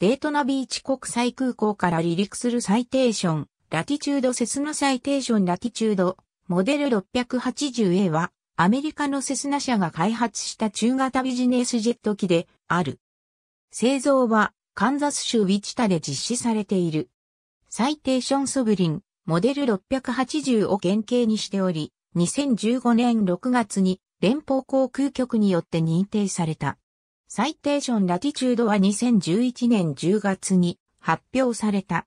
デートナビーチ国際空港から離陸するサイテーション、ラティチュードセスナサイテーションラティチュード、モデル 680A は、アメリカのセスナ社が開発した中型ビジネスジェット機である。製造は、カンザス州ウィチタで実施されている。サイテーションソブリン、モデル680を原型にしており、2015年6月に連邦航空局によって認定された。サイテーションラティチュードは2011年10月に発表された。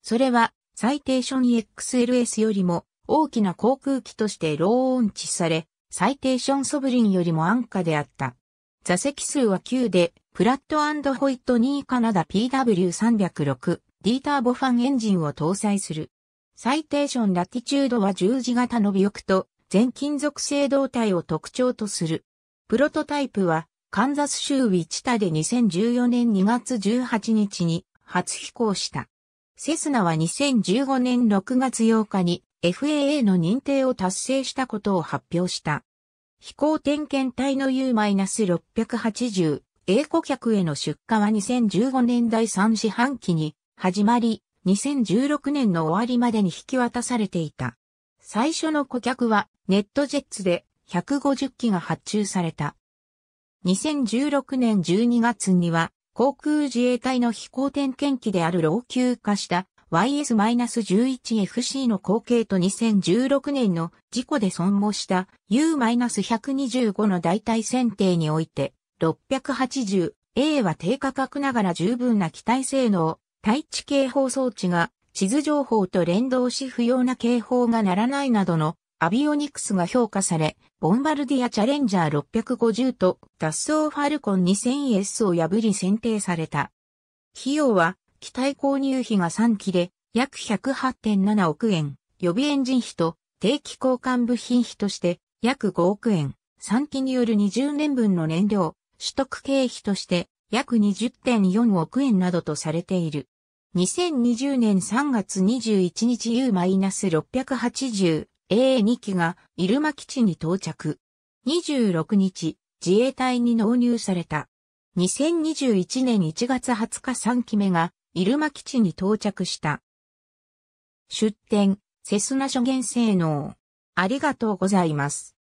それは、サイテーション XLS よりも大きな航空機としてローンチされ、サイテーションソブリンよりも安価であった。座席数は9で、プラットホイット2カナダ PW306 D ターボファンエンジンを搭載する。サイテーションラティチュードは十字型の尾翼と全金属製胴体を特徴とする。プロトタイプはカンザス州ウィチタで2014年2月18日に初飛行した。セスナは2015年6月8日に FAA の認定を達成したことを発表した。飛行点検隊の U-680 英顧客への出荷は2015年第3四半期に始まり、2016年の終わりまでに引き渡されていた。最初の顧客はネットジェッツで150機が発注された。2016年12月には、航空自衛隊の飛行点検機である老朽化した YS-11FC の後継と2016年の事故で損耗した U-125 の代替選定において 680A は低価格ながら十分な機体性能、対地警報装置が地図情報と連動し不要な警報がならないなどのアビオニクスが評価され、ボンバルディアチャレンジャー650と脱走ファルコン 2000S を破り選定された。費用は、機体購入費が3機で、約108.7億円、予備エンジン費と定期交換部品費として、約5億円、3機による20年分の燃料、取得経費として、約20.4億円などとされている。2020年3月21日 U-680 A2 機が入間基地に到着。26日、自衛隊に納入された。2021年1月20日3機目が入間基地に到着した。出展、セスナ諸元性能。ありがとうございます。